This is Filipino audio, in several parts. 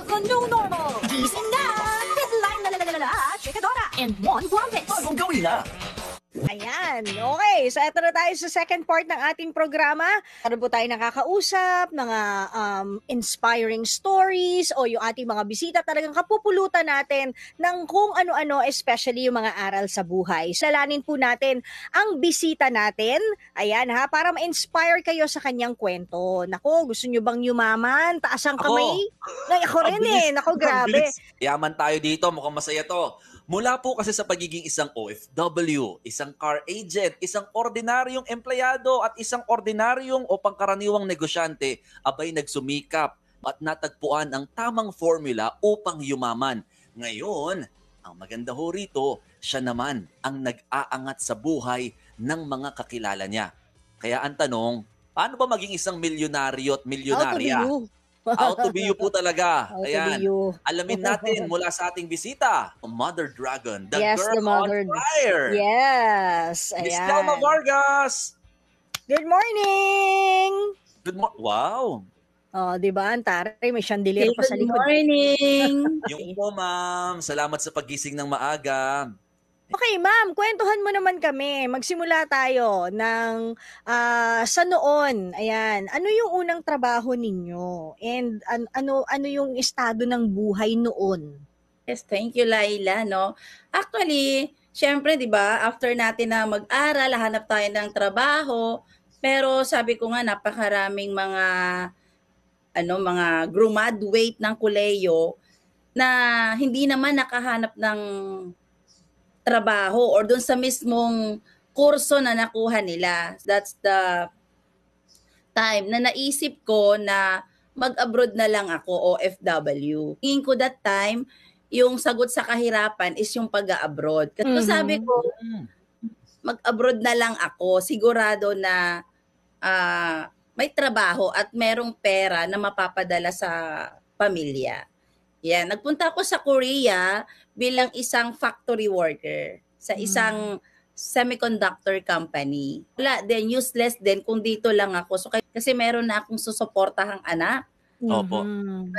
of the new normal. Gising na! Headline na la la la la la, Chikadora, and one Guambits. Bagong gawin na! Ayan. Okay. So, eto na tayo sa second part ng ating programa. Karoon po tayo nakakausap, mga um, inspiring stories o yung ating mga bisita. Talagang kapupulutan natin ng kung ano-ano, especially yung mga aral sa buhay. Salanin po natin ang bisita natin. Ayan ha, para ma-inspire kayo sa kanyang kwento. Nako, gusto nyo bang yumaman? Taas ang kamay? Ako, Ay, ako rin eh. Nako, grabe. Yaman tayo dito. Mukhang masaya to. Mula po kasi sa pagiging isang OFW, isang car agent, isang ordinaryong empleyado at isang ordinaryong o pangkaraniwang negosyante, abay nagsumikap at natagpuan ang tamang formula upang yumaman. Ngayon, ang maganda ho rito, siya naman ang nag-aangat sa buhay ng mga kakilala niya. Kaya ang tanong, paano ba maging isang milyonaryo at milyonarya? to be you po talaga. Ayan. Alamin natin mula sa ating bisita, Mother Dragon, the yes, girl the mother... on fire. Yes. Ayan. Miss Thelma Vargas. Good morning. Good mo- Wow. Oh, 'di ba? Antare, may chandelier pa sa likod. Good morning. Yung po, ma'am. Salamat sa pagising ng maaga. Okay, ma'am, kwentuhan mo naman kami. Magsimula tayo ng uh, sa noon. Ayan, ano yung unang trabaho ninyo? And an- ano ano yung estado ng buhay noon? Yes, thank you Laila, no. Actually, syempre 'di ba, after natin na mag-aral, hanap tayo ng trabaho. Pero sabi ko nga napakaraming mga ano, mga graduate ng koleyo na hindi naman nakahanap ng trabaho or doon sa mismong kurso na nakuha nila. That's the time na naisip ko na mag-abroad na lang ako, OFW. Tingin ko that time, yung sagot sa kahirapan is yung pag-abroad. Kasi mm-hmm. sabi ko, mag-abroad na lang ako, sigurado na uh, may trabaho at merong pera na mapapadala sa pamilya. yeah. nagpunta ako sa Korea, bilang isang factory worker sa hmm. isang hmm semiconductor company. Wala then useless din kung dito lang ako. So, kasi meron na akong susuportahang anak. Opo. Mm-hmm.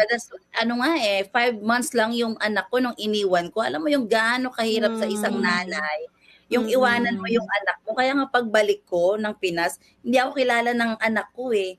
Ano nga eh, five months lang yung anak ko nung iniwan ko. Alam mo yung gaano kahirap mm-hmm. sa isang hmm. nanay. Yung mm-hmm. iwanan mo yung anak mo. Kaya nga pagbalik ko ng Pinas, hindi ako kilala ng anak ko eh.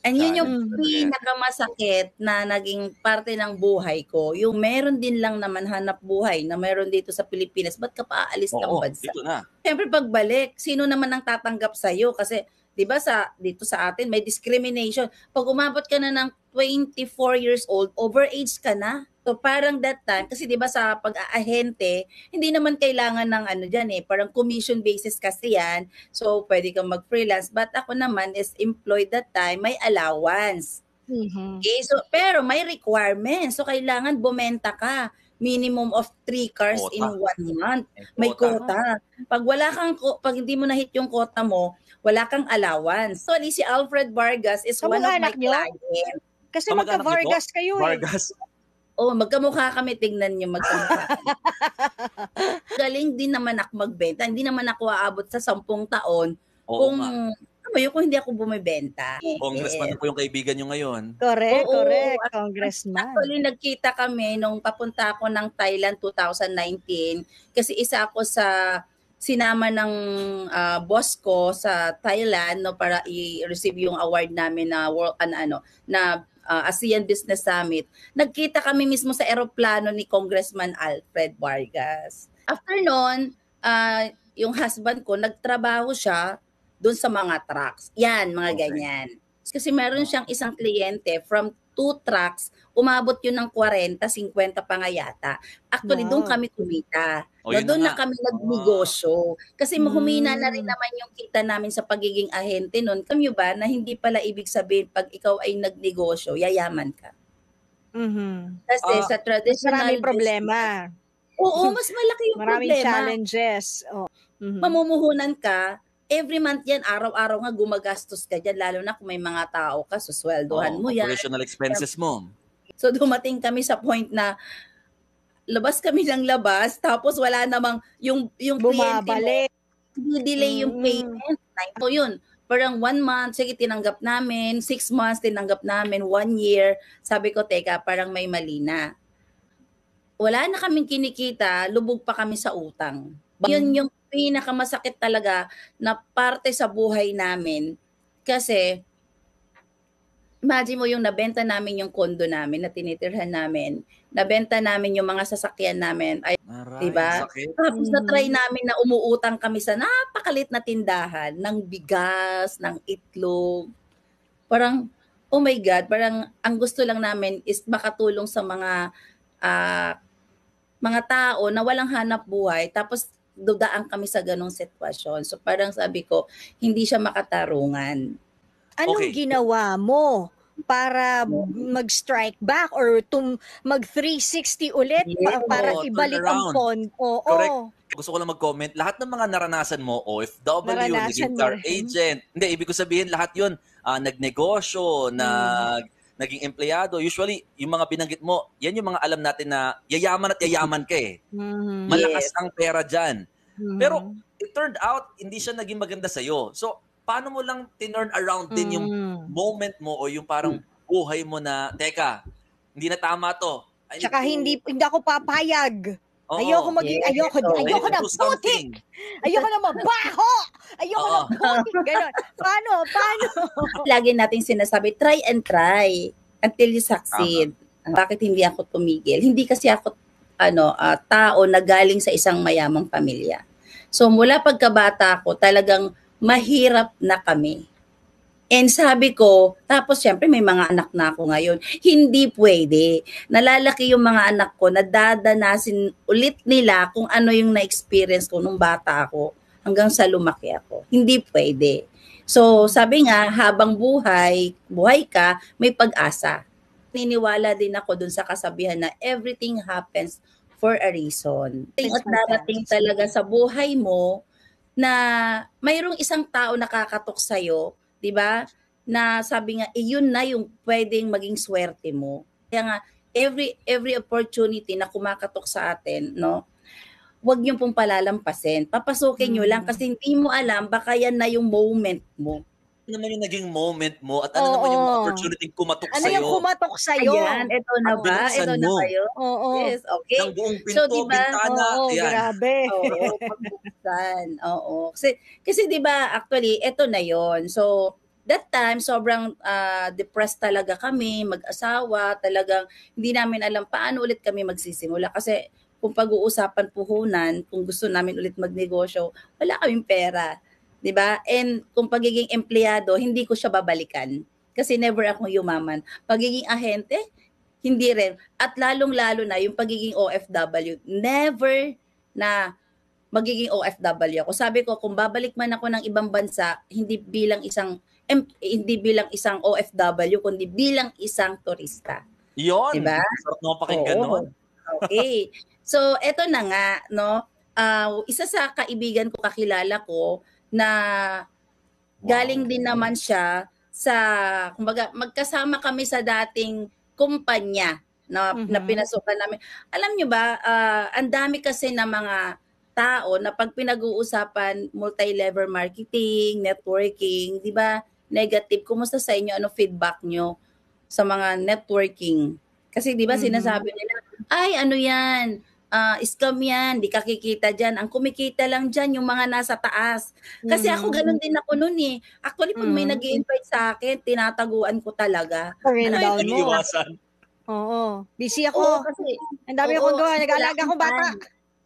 And yun yung pinakamasakit na naging parte ng buhay ko. Yung meron din lang naman hanap buhay na meron dito sa Pilipinas. Ba't ka paaalis ng bansa? Ito na. Siyempre pagbalik, sino naman ang tatanggap sa'yo? Kasi 'di ba sa dito sa atin may discrimination. Pag umabot ka na ng 24 years old, overage ka na. So parang that time, kasi 'di ba sa pag-aahente, hindi naman kailangan ng ano diyan eh, parang commission basis kasi 'yan. So pwede kang mag-freelance, but ako naman is employed that time, may allowance. Mm-hmm. Okay, so pero may requirements. So kailangan bumenta ka minimum of three cars quota. in one month. May quota. Pag wala kang pag hindi mo na-hit yung quota mo, wala kang allowance. So, si Alfred Vargas is so, one of my clients. Kasi magka-Vargas kayo eh. Vargas. Oh, magkamukha kami tingnan niyo magkamukha. Galing din naman ako magbenta. Hindi naman ako aabot sa sampung taon Oo, kung ano yun, kung hindi ako bumibenta. Congressman eh, po yung kaibigan niyo ngayon. Correct, Oo, correct. At, congressman. Actually, nagkita kami nung papunta ako ng Thailand 2019 kasi isa ako sa sinama ng uh, boss ko sa Thailand no para i-receive yung award namin na world an, ano na uh, ASEAN Business Summit. Nagkita kami mismo sa eroplano ni Congressman Alfred Vargas. After noon, uh, ah, yung husband ko nagtrabaho siya doon sa mga trucks. Yan, mga okay. ganyan. Kasi meron siyang isang kliyente from two trucks, umabot yun ng 40, 50 pa nga yata. Actually, wow. doon kami kumita. Oh, na doon na, na kami nagnegosyo. Kasi hmm. humina na rin naman yung kita namin sa pagiging ahente noon. Alam ba na hindi pala ibig sabihin pag ikaw ay nagnegosyo, yayaman ka. Mm-hmm. Kasi oh, sa traditional... Maraming problema. Oo, mas malaki yung Maraming problema. Maraming challenges. Oh. Mm-hmm. Mamumuhunan ka, every month yan, araw-araw nga gumagastos ka dyan, lalo na kung may mga tao ka, susweldohan oh, mo yan. Operational expenses mo. So dumating kami sa point na labas kami ng labas, tapos wala namang yung, yung Bumabalik. cliente mo, delay yung mm. payment. So yun, parang one month, sige, tinanggap namin, six months, tinanggap namin, one year. Sabi ko, teka, parang may mali na. Wala na kaming kinikita, lubog pa kami sa utang. Yun mm. yung pinakamasakit talaga na parte sa buhay namin kasi imagine mo yung nabenta namin yung kondo namin na tinitirhan namin, nabenta namin yung mga sasakyan namin. Ay, 'di ba? Tapos mm. na try namin na umuutang kami sa napakalit na tindahan ng bigas, ng itlog. Parang oh my god, parang ang gusto lang namin is makatulong sa mga uh, mga tao na walang hanap buhay tapos dudaan kami sa ganong sitwasyon. So parang sabi ko, hindi siya makatarungan. Anong okay. ginawa mo para mag-strike back or tum mag 360 ulit yeah, para oh, ibalik ang phone? Oo. Correct. Oh. Gusto ko lang mag-comment. Lahat ng mga naranasan mo, OFW, naranasan naging star agent. Hindi, ibig ko sabihin lahat yun. Uh, nagnegosyo, mm. nag naging empleyado, usually, yung mga binanggit mo, yan yung mga alam natin na yayaman at yayaman ka eh. Mm-hmm. Malakas yes. ang pera dyan. Mm-hmm. Pero it turned out, hindi siya naging maganda sa'yo. So, paano mo lang tinurn around din yung mm-hmm. moment mo o yung parang buhay mo na, teka, hindi na tama to. I Tsaka hindi, hindi ako papayag. Oo. Ayoko maging, yeah. ayoko, so, ayoko na putik. Ayoko na mabaho. Ayoko Oo. na putik. Ganon. Paano? Paano? Lagi nating sinasabi, try and try until you succeed. Uh-huh. Bakit hindi ako tumigil? Hindi kasi ako ano, uh, tao na galing sa isang mayamang pamilya. So mula pagkabata ko, talagang mahirap na kami. And sabi ko, tapos syempre may mga anak na ako ngayon, hindi pwede. Nalalaki yung mga anak ko, nadadanasin ulit nila kung ano yung na-experience ko nung bata ako hanggang sa lumaki ako. Hindi pwede. So sabi nga, habang buhay, buhay ka, may pag-asa. Niniwala din ako dun sa kasabihan na everything happens for a reason. At darating talaga sa buhay mo na mayroong isang tao nakakatok sa'yo, di ba? Na sabi nga, iyon eh, na yung pwedeng maging swerte mo. Kaya nga, every every opportunity na kumakatok sa atin, no? Huwag niyo pong palalampasin. Papasukin hmm niyo lang mm. kasi hindi mo alam baka yan na yung moment mo naman yung naging moment mo at ano Oo. naman yung opportunity kumatok ano sa'yo. yung kumatok sa'yo? Ayan, ito na ba? bilisan Ito na mo. kayo? Oo. Yes, okay. ng buong pinto, So, diba? bintana. Oo, ayan. grabe. Oo, pagbuksan. Oo. Kasi, kasi 'di ba, actually, ito na 'yon. So, that time sobrang ah, depressed talaga kami, mag-asawa, talagang hindi namin alam paano ulit kami magsisimula kasi kung pag-uusapan puhunan, kung gusto namin ulit magnegosyo, wala kaming pera. 'di ba? And kung pagiging empleyado, hindi ko siya babalikan kasi never akong yumaman. Pagiging ahente, hindi rin. At lalong-lalo na yung pagiging OFW, never na magiging OFW ako. Sabi ko kung babalik man ako ng ibang bansa, hindi bilang isang em, hindi bilang isang OFW kundi bilang isang turista. 'Yon. Diba? Sarap no pakinggan noon. Okay. So, eto na nga, no? Uh, isa sa kaibigan ko, kakilala ko, na galing din naman siya sa kumbaga magkasama kami sa dating kumpanya na, mm-hmm. na mhm. pinasukan namin. Alam niyo ba, uh, ang dami kasi na mga tao na pag pinag-uusapan multi-level marketing, networking, 'di ba? Negative. Kumusta sa inyo? Ano feedback niyo sa mga networking? Kasi 'di ba mm-hmm. sinasabi nila, ay ano 'yan? uh, scam yan, di kakikita kikita dyan. Ang kumikita lang dyan, yung mga nasa taas. Kasi mm. ako, ganun din ako noon eh. Actually, pag mm. may nag invite sa akin, tinataguan ko talaga. Ano, down mo. Iwasan. Oo. Busy ako. Oo, kasi, Ang dami akong gawa. Nag-alaga ko bata.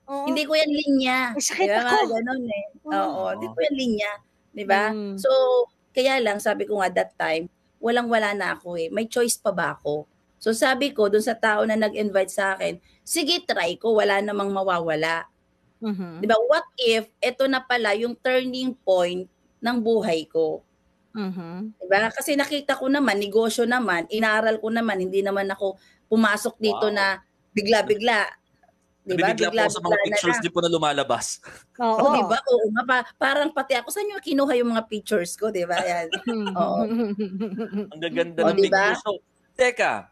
Oo. Hindi ko yan linya. Sakit diba? ako. Ganun eh. Oo. oo. Hindi ko yan linya. Di ba? Mm. So, kaya lang, sabi ko nga that time, walang-wala na ako eh. May choice pa ba ako? So sabi ko dun sa tao na nag-invite sa akin, sige try ko, wala namang mawawala. Mm-hmm. 'Di ba? What if ito na pala yung turning point ng buhay ko? Mhm. 'Di ba? Kasi nakita ko naman, negosyo naman, inaral ko naman, hindi naman ako pumasok dito wow. na bigla-bigla. Di ba? Bigla, bigla po sa mga pictures di po na lumalabas. Oo. Oh, di ba? Oo nga pa. Parang pati ako, saan nyo kinuha yung mga pictures ko, di ba? Yan. Mm-hmm. Oo. Ang gaganda ng diba? pictures. Teka,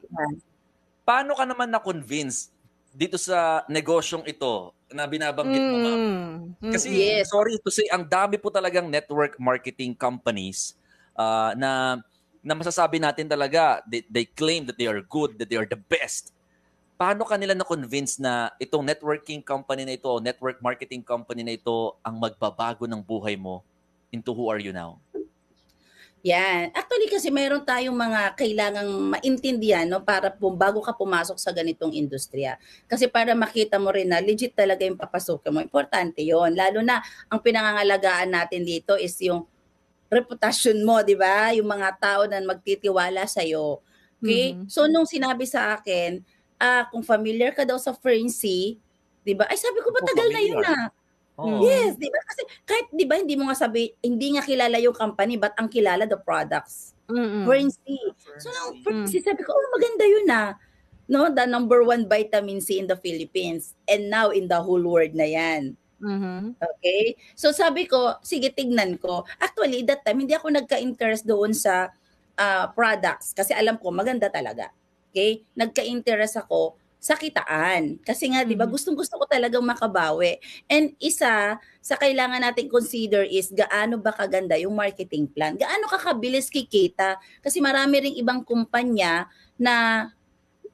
paano ka naman na-convince dito sa negosyong ito na binabanggit mo, ma'am? Mm. Mm. Kasi, yes. sorry to say, ang dami po talagang network marketing companies uh, na na masasabi natin talaga, they, they claim that they are good, that they are the best. Paano ka nila na-convince na itong networking company na ito, o network marketing company na ito, ang magbabago ng buhay mo into who are you now? Yan. Actually kasi meron tayong mga kailangang maintindihan no para po bago ka pumasok sa ganitong industriya. Kasi para makita mo rin na legit talaga yung papasok mo. Importante 'yon. Lalo na ang pinangangalagaan natin dito is yung reputasyon mo, 'di ba? Yung mga tao na magtitiwala sa iyo. Okay? Mm-hmm. So nung sinabi sa akin, ah, kung familiar ka daw sa Frenzy, 'di ba? Ay sabi ko, pa tagal na 'yun ah. Oh. Yes, di ba? Kasi kahit di ba hindi mo nga sabi, hindi nga kilala yung company but ang kilala the products. mm For instance, So nung no, mm. sabi ko, oh maganda yun na, ah. No, the number one vitamin C in the Philippines and now in the whole world na yan. Mm-hmm. Okay? So sabi ko, sige tignan ko. Actually, that time hindi ako nagka-interest doon sa uh, products kasi alam ko maganda talaga. Okay? Nagka-interest ako sa kitaan. Kasi nga, di ba, mm. gustong-gusto ko talagang makabawi. And isa sa kailangan nating consider is gaano ba kaganda yung marketing plan? Gaano kakabilis kikita? Kasi marami ring ibang kumpanya na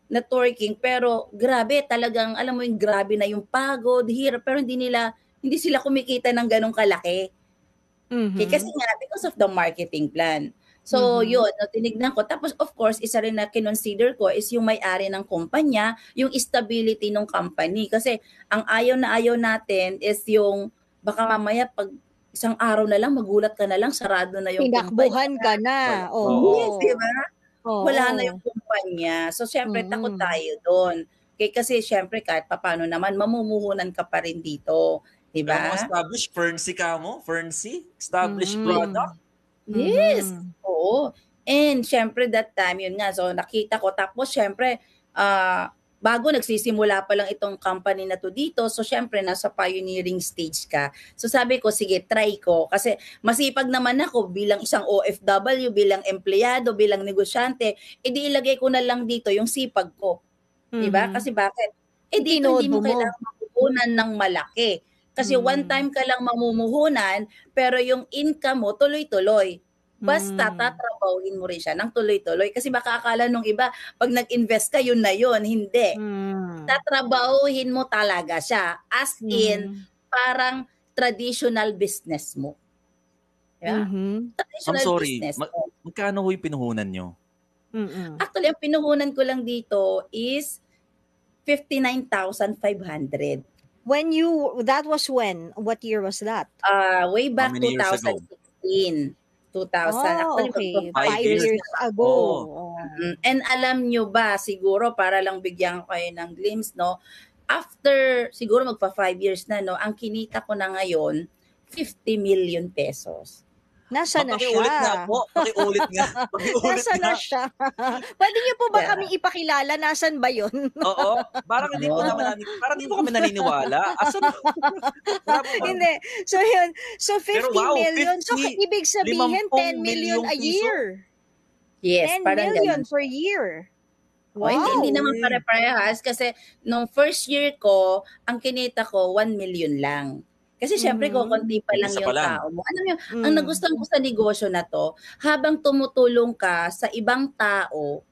na twerking pero grabe talagang alam mo yung grabe na yung pagod, hirap pero hindi nila hindi sila kumikita ng ganong kalaki. Mm-hmm. Okay, kasi nga because of the marketing plan. So, mm-hmm. yun, no, tinignan ko. Tapos, of course, isa rin na kinonsider ko is yung may-ari ng kumpanya, yung stability ng company. Kasi, ang ayaw na ayaw natin is yung, baka mamaya pag isang araw na lang, magulat ka na lang, sarado na yung Pinakbuhan kumpanya. ka na. Oh. Yes, di ba? Oh. Wala na yung kumpanya. So, syempre, mm-hmm. takot tayo doon. Kaya kasi, syempre, kahit papano naman, mamumuhunan ka pa rin dito. Diba? Kaya mo established, Fernsey ka mo, Fernsey, established Mm-hmm. product. Yes. Mm-hmm. Oo. And syempre that time, yun nga, so nakita ko. Tapos syempre, uh, bago nagsisimula pa lang itong company na to dito, so syempre nasa pioneering stage ka. So sabi ko, sige, try ko. Kasi masipag naman ako bilang isang OFW, bilang empleyado, bilang negosyante, edi ilagay ko na lang dito yung sipag ko. Diba? Mm-hmm. Diba? Kasi bakit? Eh dito, hindi mo, mo kailangan makukunan ng malaki. Kasi mm. one time ka lang mamumuhunan, pero yung income mo tuloy-tuloy. Basta mm. tatrabahuhin mo rin siya ng tuloy-tuloy. Kasi baka akala nung iba, pag nag-invest ka, yun na yun. Hindi. Mm. Tatrabahuhin mo talaga siya. As in, hmm. parang traditional business mo. Yeah. Diba? Mm-hmm. I'm sorry, business mo. Ma- magkano ho yung pinuhunan nyo? Mm-mm. Actually, ang pinuhunan ko lang dito is 59,500. When you that was when? What year was that? Uh way back 2016. 2000. Oh, okay. Five years, years ago. Oh. Um, and alam nyo ba, siguro para lang bigyan ko kayo ng glimpse, no? After, siguro magpa five years na, no? Ang kinita ko na ngayon, 50 million pesos. Nasa na siya. Pakiulit nga po. Pakiulit nga. Pakiulit Nasa na siya. Pwede niyo po ba yeah. kaming ipakilala? Nasaan ba yon? Oo. Parang hindi po naman namin, parang hindi po kami naniniwala. Asan? hindi. So yun. So 50 wow, million. 50, so ibig sabihin 10 million a year. Yes, 10 parang million ganun. per year. Wow. Oh, hindi, hindi naman para parehas kasi nung first year ko, ang kinita ko 1 million lang. Kasi syempre mm-hmm. konti pa lang Isa yung lang. tao mo. Alam mo, mm-hmm. ang mm. nagustuhan ko sa negosyo na to, habang tumutulong ka sa ibang tao,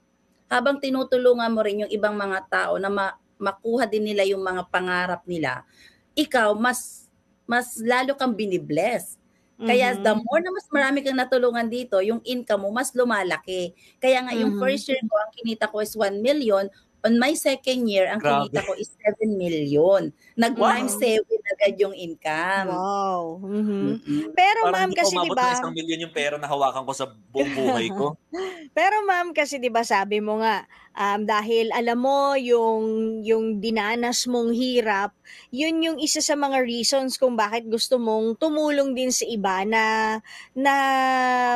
habang tinutulungan mo rin yung ibang mga tao na ma- makuha din nila yung mga pangarap nila, ikaw mas mas lalo kang binibless. Kaya mm-hmm. the more na mas marami kang natulungan dito, yung income mo mas lumalaki. Kaya nga yung mm-hmm. first year ko, ang kinita ko is 1 million, On my second year, ang Grabe. kinita ko is 7 million. Nag-time wow. saving agad yung income. Wow. Mm-hmm. Pero Parang ma'am kasi 'di ba? Isang million yung pera na hawakan ko sa buong buhay ko. Pero ma'am kasi 'di ba sabi mo nga, Um, dahil alam mo yung yung dinanas mong hirap, yun yung isa sa mga reasons kung bakit gusto mong tumulong din sa iba na na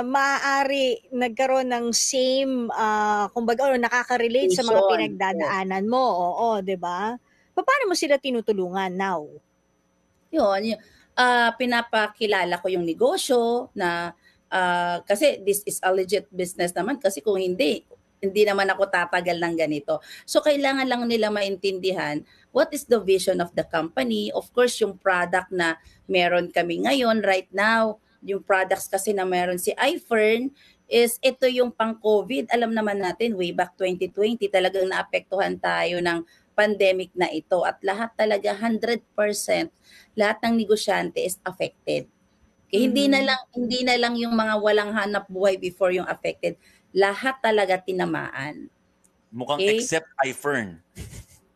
maaari nagkaroon ng same uh, kumbaga o nakaka-relate sa mga pinagdadaanan mo. Oo, oh, 'di ba? Paano mo sila tinutulungan now? Yun, uh, pinapakilala ko yung negosyo na uh, kasi this is a legit business naman kasi kung hindi hindi naman ako tatagal ng ganito. So kailangan lang nila maintindihan what is the vision of the company. Of course, yung product na meron kami ngayon right now, yung products kasi na meron si iFern is ito yung pang-COVID. Alam naman natin, way back 2020, talagang naapektuhan tayo ng pandemic na ito at lahat talaga 100% lahat ng negosyante is affected. Okay, mm. hindi mm-hmm. na lang hindi na lang yung mga walang hanap buhay before yung affected lahat talaga tinamaan. Mukhang okay? except Ifern.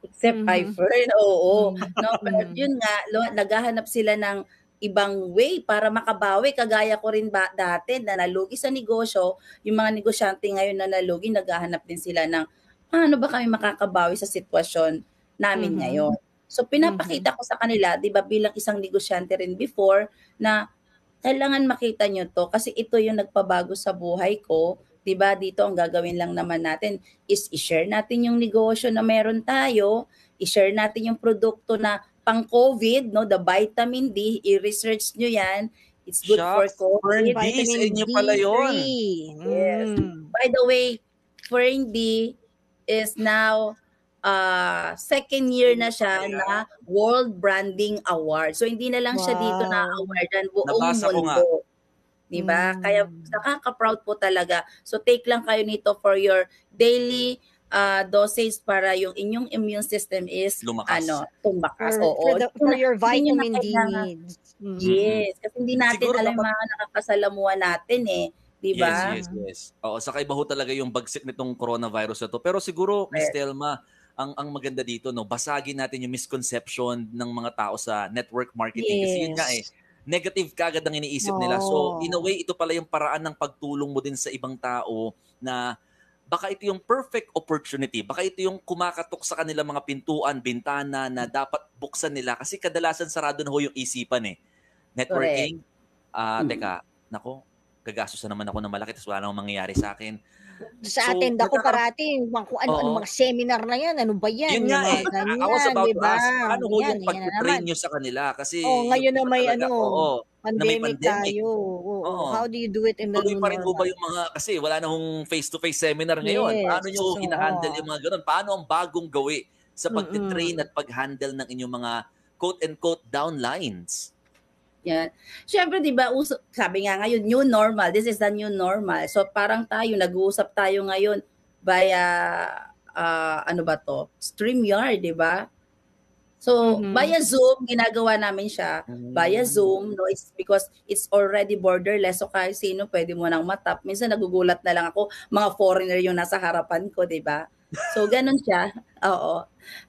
Except mm-hmm. Ifern, oo. Mm-hmm. no, but mm-hmm. yun nga, lo, naghahanap sila ng ibang way para makabawi. Kagaya ko rin ba, dati na nalugi sa negosyo, yung mga negosyante ngayon na nalugi, naghahanap din sila ng paano ba kami makakabawi sa sitwasyon namin mm-hmm. ngayon. So pinapakita mm-hmm. ko sa kanila, 'di ba, bilang isang negosyante rin before na kailangan makita nyo to kasi ito yung nagpabago sa buhay ko 'di ba? Dito ang gagawin lang naman natin is i-share natin yung negosyo na meron tayo, i-share natin yung produkto na pang-COVID, no, the vitamin D, i-research nyo 'yan. It's good Shucks, for COVID. Vitamin D, eh, sa inyo pala 'yon. Yes. Mm. By the way, Fern D is now uh, second year na siya yeah. na World Branding Award. So hindi na lang wow. siya dito na awardan buong Nabasa mundo. Ko nga. 'di ba? Mm. Kaya hmm. nakaka-proud po talaga. So take lang kayo nito for your daily uh, ah, doses para yung inyong immune system is lumakas. ano, tumakas. For, Oo. For, the, for your vitamin D needs. Hmm. Yes, kasi hindi natin Siguro alam mga nakakasalamuha natin eh. Diba? Yes, yes, yes. Oo, sa kaiba ho talaga yung bagsik nitong coronavirus na to. Pero siguro, Miss right. Telma, ang ang maganda dito no, basagin natin yung misconception ng mga tao sa network marketing yes. kasi yun nga eh negative kagad ang iniisip nila. So in a way, ito pala yung paraan ng pagtulong mo din sa ibang tao na baka ito yung perfect opportunity. Baka ito yung kumakatok sa kanila mga pintuan, bintana na dapat buksan nila kasi kadalasan sarado na ho yung isipan eh. Networking, Correct. uh, teka, nako, gagastusan naman ako ng malaki tapos wala nang mangyayari sa akin sa so, atin ako parati, yung kung ano, uh, ano mga seminar na yan, ano ba yan? Yun nga eh. Ganyan, I was about diba? to ask, ano ho yung pag-train nyo sa kanila? Kasi, oh, ngayon ano, na may ano, oh, pandemic, may pandemic. tayo. Oo. Oo. How do you do it in the Tuloy pa rin ba yung mga, kasi wala na hong face-to-face seminar ngayon. Yes. Paano nyo so, hinahandle oh. yung mga ganun? Paano ang bagong gawi sa pag-train mm-hmm. at pag-handle ng inyong mga quote-and-quote downlines? Yan. Siyempre, di ba, sabi nga ngayon, new normal. This is the new normal. So parang tayo, nag-uusap tayo ngayon via, uh, ano ba to? StreamYard, di ba? So, mm-hmm. via Zoom, ginagawa namin siya. Mm-hmm. Via Zoom, no, it's because it's already borderless. So, kahit sino, pwede mo nang matap. Minsan, nagugulat na lang ako. Mga foreigner yung nasa harapan ko, di ba? So, ganun siya. Oo.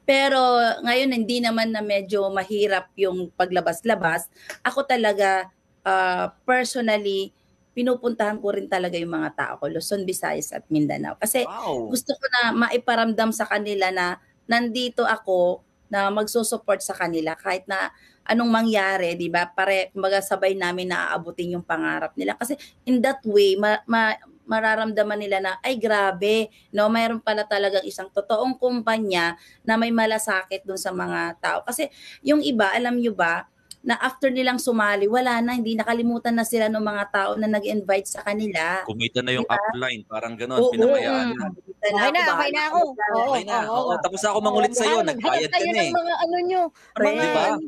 Pero ngayon, hindi naman na medyo mahirap yung paglabas-labas. Ako talaga, uh, personally, pinupuntahan ko rin talaga yung mga tao ko, Luzon, Visayas at Mindanao. Kasi wow. gusto ko na maiparamdam sa kanila na nandito ako na magsusupport sa kanila kahit na anong mangyari, 'di ba? Pare, kumbaga sabay namin naaabutin yung pangarap nila kasi in that way ma, ma mararamdaman nila na ay grabe, no, mayroon pala talagang isang totoong kumpanya na may malasakit dun sa mga tao. Kasi yung iba, alam nyo ba, na after nilang sumali, wala na, hindi nakalimutan na sila ng mga tao na nag-invite sa kanila. Kumita na yung diba? upline, parang gano'n, oo, pinamayaan. Oo, okay na, na, okay na ako. Oo, okay na. Oo, oo. Tapos ako mangulit sa sa'yo, nagbayad ka na eh. mga ano nyo, mga diba? ano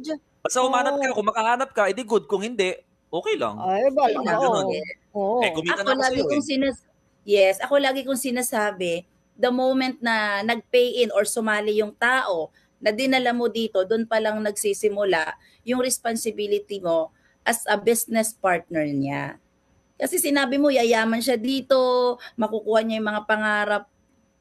Basta humanap ka, kung makahanap ka, edi good. Kung hindi, okay lang. Ay, ah, eh, ba? Okay lang, ganun. Eh. Eh, kumita ako na ako lagi sa'yo, eh. sinas- Yes, ako lagi kong sinasabi, the moment na nag-pay in or sumali yung tao na dinala mo dito, doon pa lang nagsisimula yung responsibility mo as a business partner niya. Kasi sinabi mo, yayaman siya dito, makukuha niya yung mga pangarap,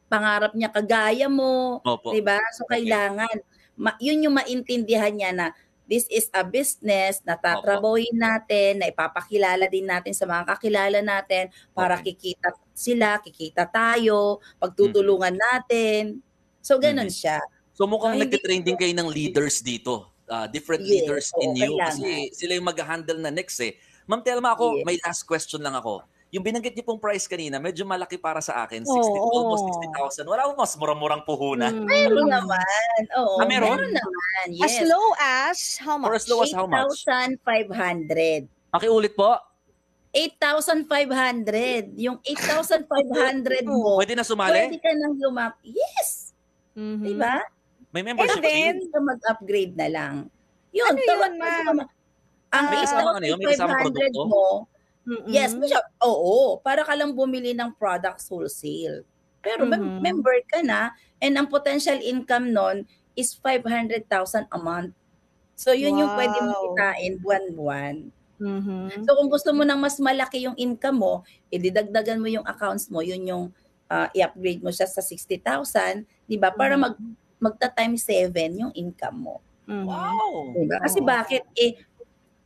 pangarap niya kagaya mo. Opo. Diba? So, kailangan, ma- yun yung maintindihan niya na this is a business na tatrabuhin natin, na ipapakilala din natin sa mga kakilala natin para okay. kikita sila, kikita tayo, pagtutulungan mm-hmm. natin. So, ganun mm-hmm. siya. So, mukhang nag nagtitrain din kayo ng leaders dito. Uh, different yes, leaders oo, in you. Kailangan. Kasi sila yung mag-handle na next eh. Ma'am Telma, ako, yes. may last question lang ako yung binanggit niyo pong price kanina, medyo malaki para sa akin. 60, oh, almost 60,000. Wala mas murang-murang puhunan. Mm. Meron naman. Oo. Ah, meron? meron naman. Yes. As low as how much? Or as low as how much? 8,500. Pakiulit po. 8,500. Yung 8,500 hmm. mo. Pwede na sumali? Pwede ka nang lumap. Yes. Mm-hmm. Diba? May membership fee. And then, ka mag-upgrade na lang. Yun, ano yun, ma'am? Ang uh, 8,500 ano yun? May mo, Mm-mm. Yes, siya, oo, para ka lang bumili ng products wholesale. Pero mm-hmm. member ka na and ang potential income nun is 500,000 a month. So yun wow. yung pwede mo kitain buwan-buwan. Mm-hmm. So kung gusto mo nang mas malaki yung income mo, ididagdagan mo yung accounts mo, yun yung uh, i-upgrade mo siya sa 60,000, 'di ba? Para mag mm-hmm. magta time 7 yung income mo. Mm-hmm. Wow. Diba? Kasi bakit eh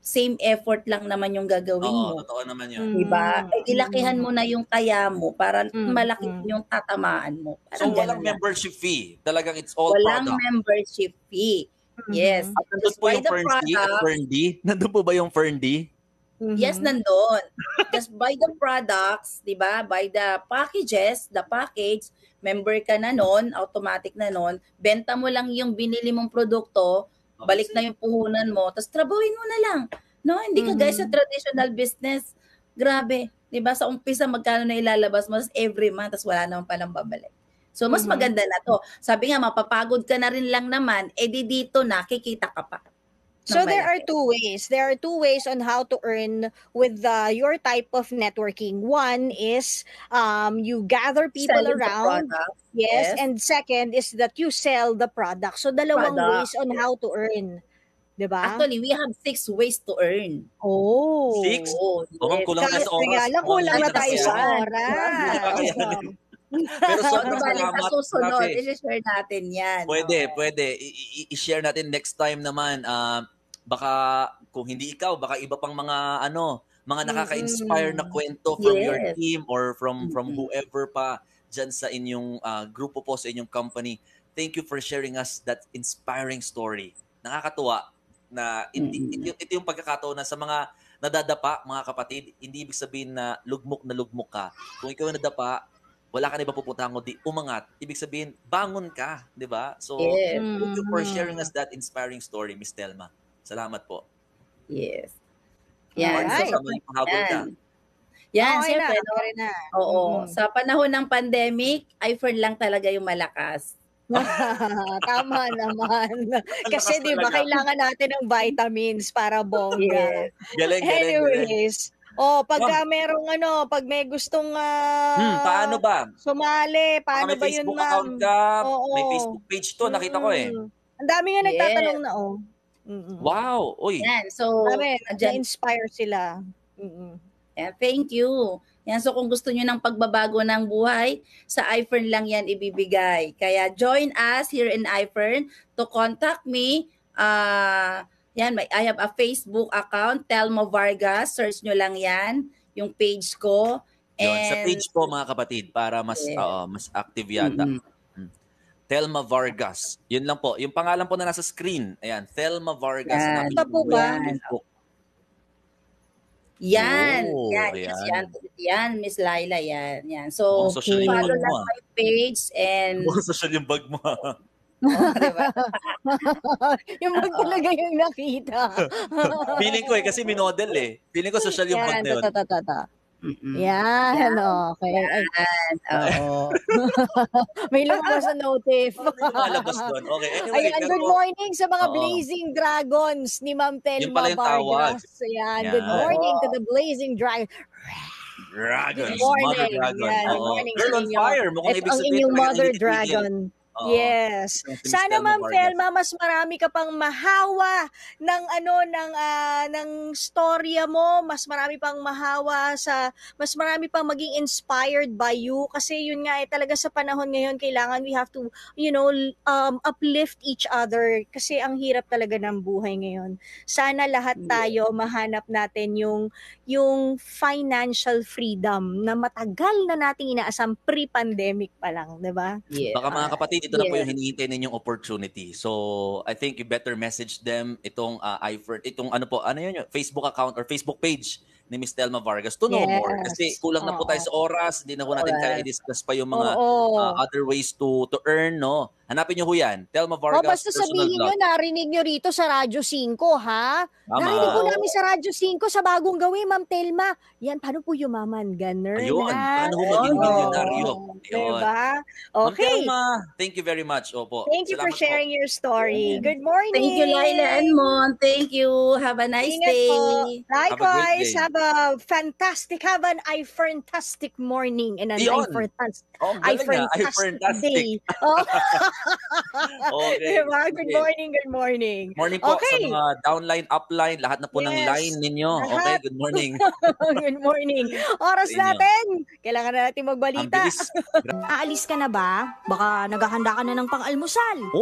same effort lang naman yung gagawin mo. Oo, totoo naman yun. Mm. Diba? Eh, ilakihan mo na yung kaya mo para mm, mm. malaki yung tatamaan mo. Parang so walang lang. membership fee. Talagang it's all walang product. Walang membership fee. Mm-hmm. Yes. At nandun Just po yung Fern Nandun po ba yung Fern Mm-hmm. Yes, nandun. Just buy the products, di ba? Buy the packages, the package, member ka na nun, automatic na nun. Benta mo lang yung binili mong produkto, balik na yung puhunan mo, tapos trabuhin mo na lang. No, hindi ka mm-hmm. guys sa mm-hmm. traditional business. Grabe, 'di ba? Sa umpisa magkano na ilalabas mo every month tapos wala naman palang babalik. So mas mm-hmm. maganda na 'to. Sabi nga mapapagod ka na rin lang naman, eh dito nakikita ka pa. So there are two ways. There are two ways on how to earn with uh, your type of networking. One is um, you gather people Selling around. Yes. yes, and second is that you sell the product. So dalawang product. ways on how to earn. 'di ba? Actually, we have six ways to earn. Oh. Six? Oh, yes. Mukhang kulang na sa oras. Kaya kulang na tayo sa oras. Pero so, ano ba sa susunod, i-share natin yan. Pwede, okay. pwede. I-share natin next time naman. Uh, baka kung hindi ikaw, baka iba pang mga ano, mga nakaka-inspire na mm-hmm. kwento from yes. your team or from from mm-hmm. whoever pa diyan sa inyong uh, grupo po sa inyong company. Thank you for sharing us that inspiring story. Nakakatuwa na ito, ito, mm-hmm. ito yung pagkakataon na sa mga nadadapa, mga kapatid, hindi ibig sabihin na lugmok na lugmok ka. Kung ikaw yung nadapa, wala ka na iba pupuntahan kundi umangat. Ibig sabihin, bangon ka, di ba? So, yes. thank you for sharing us that inspiring story, Miss Telma. Salamat po. Yes. Ano Yan. Right. Isa sa mga pahabol Yan, oh, syempre. Na, na. Oo. Mm-hmm. Sa panahon ng pandemic, iPhone lang talaga yung malakas. Tama naman. Kasi di ba kailangan natin ng vitamins para bongga. Yeah. Galing, galing, Anyways, galing. Oh, pag oh. merong ano, pag may gustong uh, hmm, paano ba? Sumali, paano ba 'yun, ma'am? Account ka, Oo. May Facebook page 'to, nakita ko eh. Mm-hmm. Ang dami nga yes. nagtatanong na oh. Mm-mm. Wow! Uy! Yan, so, Pare, na-inspire sila. Mm-mm. Yeah, thank you. Yan, so kung gusto nyo ng pagbabago ng buhay, sa iFern lang yan ibibigay. Kaya join us here in iFern to contact me. Uh, yan, may, I have a Facebook account, Telmo Vargas. Search nyo lang yan, yung page ko. And, Yun, sa page ko mga kapatid, para mas, yeah. uh, mas active yata. Mm-hmm. Thelma Vargas. Yun lang po. Yung pangalan po na nasa screen. Ayan, Thelma Vargas. Yan. Ito po ba? Yan. Yan. Oh, yan. Yan. Yan. Yan. Miss Laila. Yan. Yan. So, oh, follow lang mo, ah. my page and... Mukhang social yung bag mo. Ah. oh, diba? yung bag talaga yung nakita. Feeling ko eh, kasi minodel eh. Feeling ko social yung yeah, bag na yun. Ta, ta, ta, ta. Mm-mm. Yan, okay. Yan, oo. May lumabas na notif. Lalabas doon. Okay, anyway. Ayan, good morning sa mga oh. Blazing Dragons ni Ma'am Telma Vargas. Ayan, yeah. good morning oh. to the Blazing Dragon. Dragons, Good morning. Mother Dragon. Yeah, good morning. Girl on fire. Mukhang Ito ang inyong Mother Dragon yes. Sana Ma'am Felma mas marami ka pang mahawa ng ano ng uh, ng storya mo, mas marami pang mahawa sa mas marami pang maging inspired by you kasi yun nga eh talaga sa panahon ngayon kailangan we have to you know um, uplift each other kasi ang hirap talaga ng buhay ngayon. Sana lahat mm. tayo yeah. mahanap natin yung yung financial freedom na matagal na nating inaasam pre-pandemic pa lang, 'di ba? Yeah. Baka mga kapatid Actually, ito yes. na po yung hinihintay ninyong opportunity. So, I think you better message them itong uh, ah, iFert, itong ano po, ano yun, Facebook account or Facebook page ni Ms. Telma Vargas to know yes. more. Kasi kulang Oo. na po tayo sa oras, hindi na po natin kaya i-discuss pa yung mga uh, other ways to to earn, no? Hanapin niyo ho yan. Telma oh, Vargas, oh, Basta sabihin blog. nyo, narinig nyo rito sa Radyo 5, ha? Tama. Narinig po namin sa Radyo 5 sa bagong gawin, Ma'am Telma. Yan, paano po yumaman, ganner? Ayun, ha? paano ho maging oh. milyonaryo? Diba? Okay. Ma'am Telma, thank you very much. Opo. Thank you for sharing po. your story. Ayan. Good morning. Thank you, Laila and Mon. Thank you. Have a nice Ingat day. Po. Likewise. Have a a fantastic, have an I fantastic morning and an Yun. I fantastic, oh, I ah. fantastic day. Oh. okay. Diba? Good morning, good morning. Morning po okay. sa mga downline, upline, lahat na po yes. ng line ninyo. Okay, good morning. good morning. Oras natin. Kailangan na natin magbalita. Aalis ka na ba? Baka naghahanda ka na ng pang-almusal. Oh.